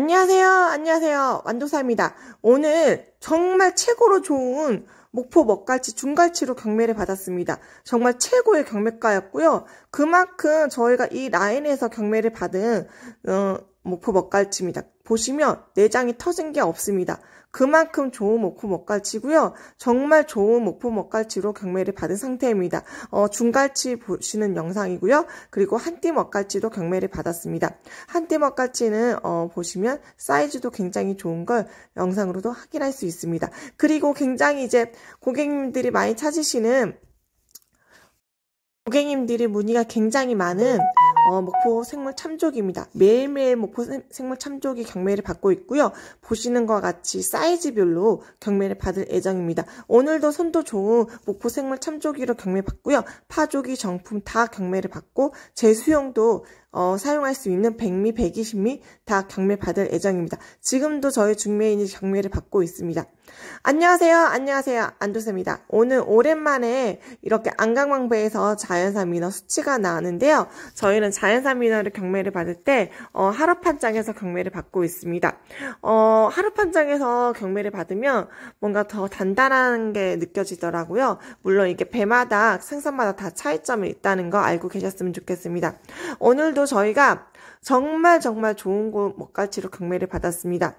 안녕하세요. 안녕하세요. 완도사입니다. 오늘 정말 최고로 좋은 목포 먹갈치 중갈치로 경매를 받았습니다. 정말 최고의 경매가였고요. 그만큼 저희가 이 라인에서 경매를 받은 어, 목포 먹갈치입니다. 보시면 내장이 터진 게 없습니다. 그만큼 좋은 목포목갈치고요. 정말 좋은 목포목갈치로 경매를 받은 상태입니다. 어, 중갈치 보시는 영상이고요. 그리고 한 띠 먹갈치도 경매를 받았습니다. 한 띠 먹갈치는 어, 보시면 사이즈도 굉장히 좋은 걸 영상으로도 확인할 수 있습니다. 그리고 굉장히 이제 고객님들이 많이 찾으시는 고객님들이 문의가 굉장히 많은 어, 목포 생물 참조기입니다. 매일매일 목포 생물 참조기 경매를 받고 있고요. 보시는 것과 같이 사이즈별로 경매를 받을 예정입니다. 오늘도 손도 좋은 목포 생물 참조기로 경매 받고요. 파조기, 정품 다 경매를 받고 재수용도 어, 사용할 수 있는 100미, 120미 다 경매 받을 예정입니다. 지금도 저희 중매인이 경매를 받고 있습니다. 안녕하세요. 안녕하세요. 안도쌤입니다. 오늘 오랜만에 이렇게 안강망배에서 자연산 민어 수치가 나왔는데요. 저희는 자연산미나를 경매를 받을 때 어, 하루판장에서 경매를 받고 있습니다. 어, 하루판장에서 경매를 받으면 뭔가 더 단단한 게 느껴지더라고요. 물론 이게 배마다 생선마다 다 차이점이 있다는 거 알고 계셨으면 좋겠습니다. 오늘도 저희가 정말 정말 좋은 곳 먹가치로 경매를 받았습니다.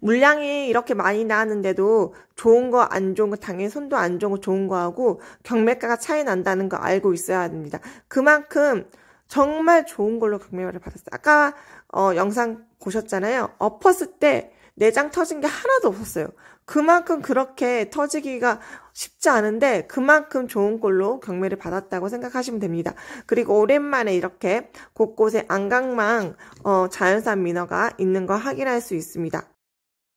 물량이 이렇게 많이 나왔는데도 좋은 거 안 좋은 거 당연히 손도 안 좋은 거 좋은 거하고 경매가가 차이 난다는 거 알고 있어야 됩니다. 그만큼 정말 좋은 걸로 경매를 받았어요. 아까 어, 영상 보셨잖아요. 엎었을 때 내장 터진 게 하나도 없었어요. 그만큼 그렇게 터지기가 쉽지 않은데 그만큼 좋은 걸로 경매를 받았다고 생각하시면 됩니다. 그리고 오랜만에 이렇게 곳곳에 안강망 어, 자연산 민어가 있는 거 확인할 수 있습니다.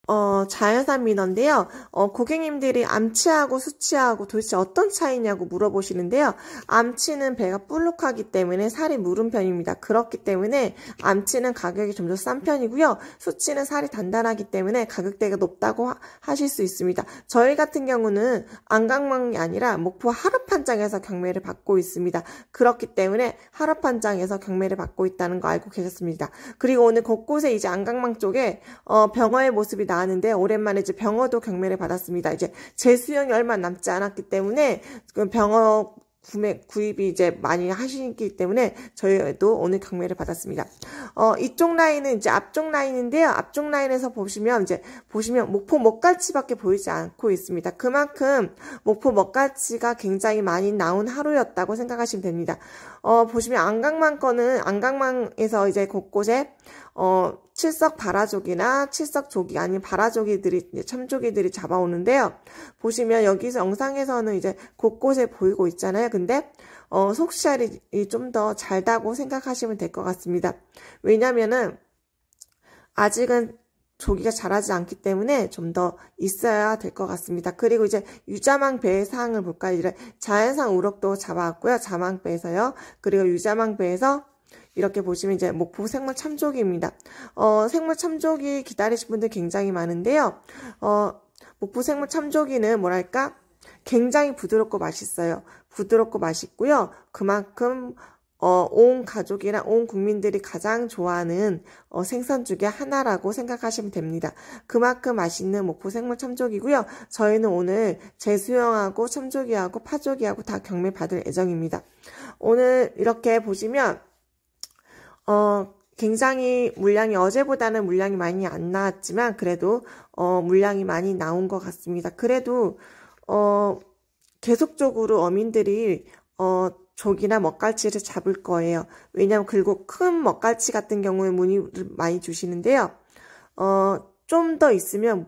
어, 자연산민원인데요 어, 고객님들이 암치하고 수치하고 도대체 어떤 차이냐고 물어보시는데요. 암치는 배가 볼룩하기 때문에 살이 무른 편입니다. 그렇기 때문에 암치는 가격이 점점 싼 편이고요. 수치는 살이 단단하기 때문에 가격대가 높다고 하, 실수 있습니다. 저희 같은 경우는 안강망이 아니라 목포 하루판장에서 경매를 받고 있습니다. 그렇기 때문에 하루판장에서 경매를 받고 있다는 거 알고 계셨습니다. 그리고 오늘 곳곳에 이제 안강망 쪽에 어, 병어의 모습이 나 나왔는데 오랜만에 이제 병어도 경매를 받았습니다. 이제 재수영이 얼마 남지 않았기 때문에 병어 구매 구입이 이제 많이 하시기 때문에 저희도 오늘 경매를 받았습니다. 어 이쪽 라인은 이제 앞쪽 라인인데요. 앞쪽 라인에서 보시면 이제 보시면 목포 먹갈치밖에 보이지 않고 있습니다. 그만큼 목포 먹갈치가 굉장히 많이 나온 하루였다고 생각하시면 됩니다. 어 보시면 안강만 거는 안강만에서 이제 곳곳에 어, 칠석 바라족이나 칠석조기 아니면바라족이들이 참조기들이 잡아오는데요. 보시면 여기서 영상에서는 이제 곳곳에 보이고 있잖아요. 근데 어, 속알이좀 더 잘다고 생각하시면 될 것 같습니다. 왜냐면은 아직은 조기가 자라지 않기 때문에 좀 더 있어야 될 것 같습니다. 그리고 이제 유자망 배의 사항을 볼까요? 자연상 우럭도 잡아왔고요. 자망 배에서요. 그리고 유자망 배에서 이렇게 보시면 이제 목포 생물 참조기입니다. 어, 생물 참조기 기다리신 분들 굉장히 많은데요. 어, 목포 생물 참조기는 뭐랄까? 굉장히 부드럽고 맛있어요. 부드럽고 맛있고요. 그만큼 어, 온가족이나온 국민들이 가장 좋아하는 어, 생선 죽의 하나라고 생각하시면 됩니다. 그만큼 맛있는 목포 생물 참조기고요. 저희는 오늘 재수영하고 참조기하고 파조기하고 다 경매 받을 예정입니다. 오늘 이렇게 보시면 어, 굉장히 물량이 어제보다는 물량이 많이 안 나왔지만 그래도 어, 물량이 많이 나온 것 같습니다. 그래도 어, 계속적으로 어민들이 어, 조기나 먹갈치를 잡을 거예요. 왜냐하면 그리고 큰 먹갈치 같은 경우에 문의를 많이 주시는데요. 어, 좀 더 있으면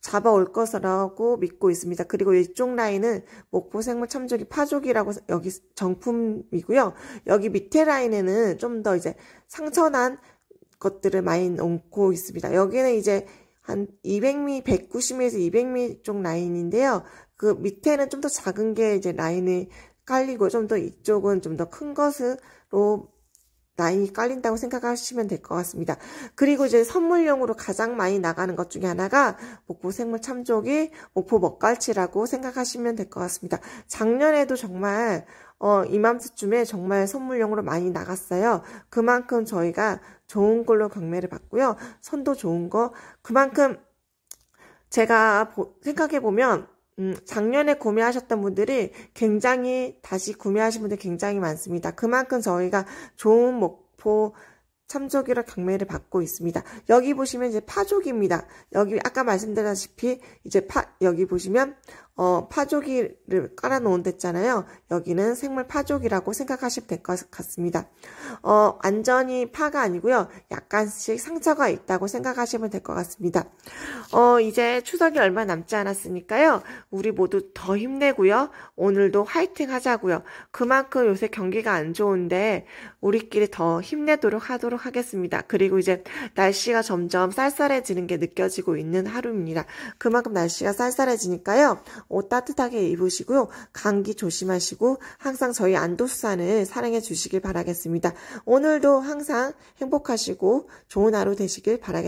잡아올 것이라고 믿고 있습니다. 그리고 이쪽 라인은 목포 생물 참조기 파족이라고 여기 정품이고요. 여기 밑에 라인에는 좀 더 이제 상처난 것들을 많이 얹고 있습니다. 여기는 이제 한2 0 0 m 1 9 0 m 에서 200mm 쪽 라인인데요. 그 밑에는 좀 더 작은 게 이제 라인이 깔리고 좀 더 이쪽은 좀 더 큰 것으로 나이 깔린다고 생각하시면 될 것 같습니다. 그리고 이제 선물용으로 가장 많이 나가는 것 중에 하나가 목포 생물 참조기, 목포 먹갈치라고 생각하시면 될 것 같습니다. 작년에도 정말 어, 이맘때쯤에 정말 선물용으로 많이 나갔어요. 그만큼 저희가 좋은 걸로 경매를 받고요. 선도 좋은 거 그만큼 제가 생각해 보면 음, 작년에 구매하셨던 분들이 굉장히 다시 구매하신 분들 굉장히 많습니다. 그만큼 저희가 좋은 목포 참조기로 경매를 받고 있습니다. 여기 보시면 이제 파족입니다 여기 아까 말씀드렸다시피 이제 파, 여기 보시면 어, 파조기를 깔아놓은 데잖아요. 여기는 생물 파조기라고 생각하시면 될 것 같습니다. 어, 완전히 파가 아니고요. 약간씩 상처가 있다고 생각하시면 될 것 같습니다. 어, 이제 추석이 얼마 남지 않았으니까요. 우리 모두 더 힘내고요. 오늘도 화이팅 하자고요. 그만큼 요새 경기가 안 좋은데 우리끼리 더 힘내도록 하도록 하겠습니다. 그리고 이제 날씨가 점점 쌀쌀해지는 게 느껴지고 있는 하루입니다. 그만큼 날씨가 쌀 쌀쌀해지니까요. 옷 따뜻하게 입으시고요. 감기 조심하시고 항상 저희 안도수산을 사랑해 주시길 바라겠습니다. 오늘도 항상 행복하시고 좋은 하루 되시길 바라겠습니다.